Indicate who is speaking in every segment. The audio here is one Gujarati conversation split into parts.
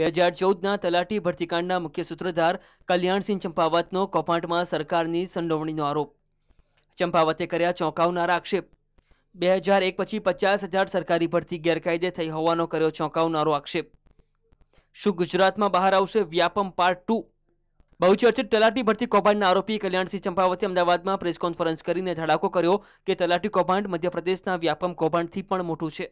Speaker 1: બે હજાર ચૌદના તલાટી ભરતીકાંડના મુખ્ય સૂત્રધાર કલ્યાણસિંહ ચંપાવતનો કૌભાંડમાં સરકારની સંડોવણીનો આરોપ ચંપાવતે કર્યા ચોંકાવનારા આક્ષેપ બે હજાર એક પછી પચાસ હજાર સરકારી ભરતી ગેરકાયદે થઈ હોવાનો કર્યો ચોંકાવનારો આક્ષેપ શું ગુજરાતમાં બહાર આવશે વ્યાપમ પાર્ટ ટુ બહુચર્ચિત તલાટી ભરતી કૌભાંડના આરોપી કલ્યાણસિંહ ચંપાવતે અમદાવાદમાં પ્રેસ કોન્ફરન્સ કરીને ધડાકો કર્યો કે તલાટી કૌભાંડ મધ્યપ્રદેશના વ્યાપમ કૌભાંડથી પણ મોટું છે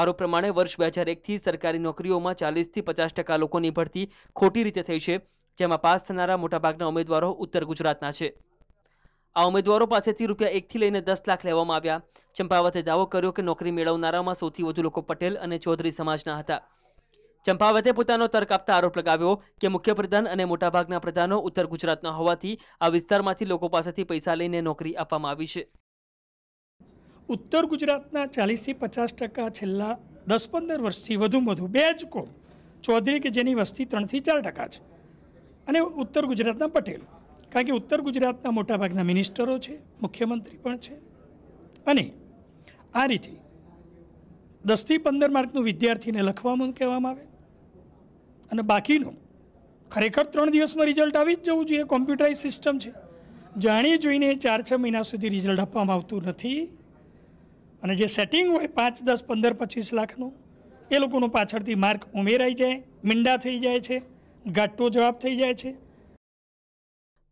Speaker 1: આરોપ પ્રમાણે વર્ષ બે હજાર એકથી સરકારી નોકરીઓમાં ચાલીસથી પચાસ ટકા લોકોની ભરતી ખોટી રીતે થઈ છે જેમાં પાસ થનારા મોટાભાગના ઉમેદવારો ઉત્તર ગુજરાતના છે આ ઉમેદવારો પાસેથી રૂપિયા એકથી લઈને દસ લાખ લેવામાં આવ્યા ચંપાવતે દાવો કર્યો કે નોકરી મેળવનારામાં સૌથી વધુ લોકો પટેલ અને ચૌધરી સમાજના હતા ચંપાવતે પોતાનો તર્ક આપતા આરોપ લગાવ્યો કે મુખ્યપ્રધાન અને મોટાભાગના પ્રધાનો ઉત્તર ગુજરાતના હોવાથી આ વિસ્તારમાંથી લોકો પાસેથી પૈસા લઈને નોકરી આપવામાં આવી છે
Speaker 2: ઉત્તર ગુજરાતના ચાલીસથી પચાસ ટકા છેલ્લા દસ પંદર વર્ષથી વધુ વધુ બે જ કોમ ચૌધરી કે જેની વસ્તી ત્રણથી ચાર ટકા છે અને ઉત્તર ગુજરાતના પટેલ કારણ કે ઉત્તર ગુજરાતના મોટાભાગના મિનિસ્ટરો છે મુખ્યમંત્રી પણ છે અને આ રીતે દસથી પંદર માર્કનું વિદ્યાર્થીને લખવામાં કહેવામાં આવે અને બાકીનું ખરેખર ત્રણ દિવસમાં રિઝલ્ટ આવી જ જવું જોઈએ કોમ્પ્યુટરાઇઝ સિસ્ટમ છે જાણી જોઈને ચાર છ મહિના સુધી રિઝલ્ટ આપવામાં આવતું નથી અને જે સેટિંગ હોય પાંચ દસ પંદર પચીસ લાખનું એ લોકોનું પાછળથી માર્ક ઉમેરાઈ જાય મીંડા થઈ જાય છે ગાટો જવાબ થઈ જાય છે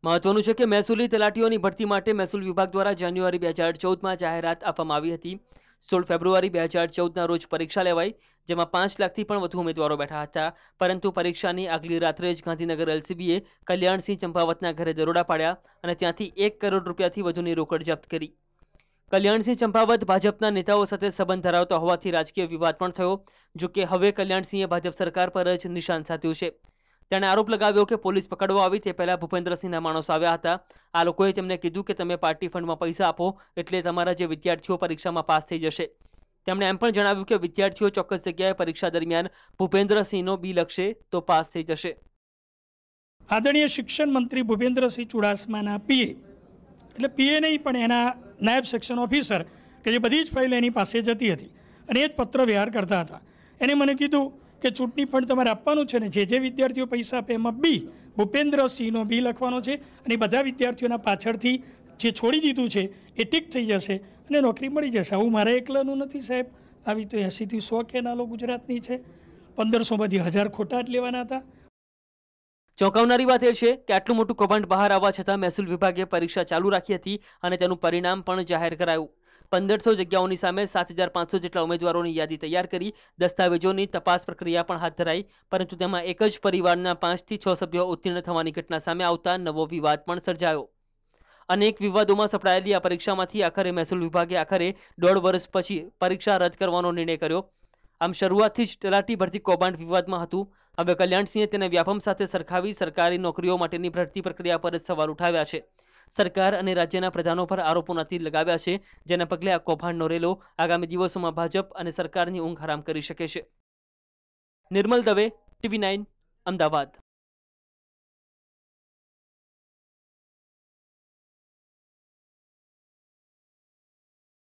Speaker 1: મહત્વનું છે કે મહેસૂલી તલાટીઓની ભરતી માટે મહેસૂલ વિભાગ દ્વારા જાન્યુઆરી બે હજાર ચૌદમાં જાહેરાત આપવામાં આવી હતી સોળ ફેબ્રુઆરી બે હજાર ચૌદના રોજ પરીક્ષા લેવાઈ જેમાં પાંચ લાખથી પણ વધુ ઉમેદવારો બેઠા હતા પરંતુ પરીક્ષાની આગલી રાત્રે જ ગાંધીનગર એલસીબીએ કલ્યાણસિંહ ચંપાવતના ઘરે દરોડા પાડ્યા અને ત્યાંથી એક કરોડ રૂપિયાથી વધુની રોકડ જપ્ત કરી કલ્યાણસિંહ ચંપાવત ભાજપના નેતાઓ સાથે સંબંધ ધરાવતા હોવાથી રાજકીય વિવાદ પણ થયો જો કે હવે કલ્યાણસિંહે ભાજપ સરકાર પર જ નિશાન સાધ્યું છે તેણે આરોપ લગાવ્યો કે પોલીસ પકડવા આવી તે પહેલા ભૂપેન્દ્રસિંહના માણસ આવ્યા હતા આ લોકોએ તેમને કીધું કે તમે પાર્ટી ફંડમાં પૈસા આપો એટલે તમારા જે વિદ્યાર્થીઓ પરીક્ષામાં પાસ થઈ જશે તેમણે એમ પણ જણાવ્યું કે વિદ્યાર્થીઓ ચોક્કસ જગ્યાએ પરીક્ષા દરમિયાન
Speaker 2: ભૂપેન્દ્રસિંહનો બી લખશે તો પાસ થઈ જશે આદરણીય શિક્ષણ મંત્રી ભૂપેન્દ્રસિંહ ચુડાસમાના પીએ એટલે પીએ નહીં પણ એના નાયબ સેક્શન ઓફિસર કે જે બધી જ ફાઇલ એની પાસે જતી હતી અને એ જ પત્ર વ્યવહાર કરતા હતા એણે મને કીધું કે ચૂંટણી ફંડ તમારે આપવાનું છે ને જે જે વિદ્યાર્થીઓ પૈસા આપે એમાં બી ભૂપેન્દ્ર સિંહનો બી લખવાનો છે અને બધા વિદ્યાર્થીઓના પાછળથી જે છોડી દીધું છે એ ટીક થઈ જશે અને નોકરી મળી જશે આવું મારા એકલાનું નથી સાહેબ આવી તો એંસીથી સો કેનાલો ગુજરાતની છે પંદરસોમાંથી હજાર ખોટા જ લેવાના હતા ચોંકાવનારી વાત એ છે કે આટલું મોટું
Speaker 1: કૌભાંડ બહાર આવવા છતાં મહેસૂલ વિભાગે પરીક્ષા ચાલુ રાખી હતી અને તેનું પરિણામ પણ જાહેર કરાયું પંદરસો જગ્યાઓની સામે સાત હજાર પાંચસો જેટલા ઉમેદવારોની યાદી તૈયાર કરી દસ્તાવેજોની તપાસ પ્રક્રિયા પણ હાથ ધરાઈ પરંતુ તેમાં એક જ પરિવારના પાંચથી છ સભ્યો ઉત્તીર્ણ થવાની ઘટના સામે આવતા નવો વિવાદ પણ સર્જાયો અનેક વિવાદોમાં સપડાયેલી આ પરીક્ષામાંથી આખરે મહેસૂલ વિભાગે આખરે દોઢ વર્ષ પછી પરીક્ષા રદ કરવાનો નિર્ણય કર્યો આમ શરૂઆતથી જ તલાટી ભરતી કૌભાંડ વિવાદમાં હતું હવે કલ્યાણસિંહે તેને વ્યાપમ સાથે સરખાવી સરકારી નોકરીઓ માટેની ભરતી પ્રક્રિયા પર સવાલ ઉઠાવ્યા છે સરકાર અને રાજ્યના પ્રધાનો પર આરોપો નથી લગાવ્યા છે જેના પગલે આ કૌભાંડનો રેલો આગામી દિવસોમાં ભાજપ અને સરકારની ઊંઘ હરામ કરી શકે છે નિર્મલ દવે ટીવી નાઇન અમદાવાદ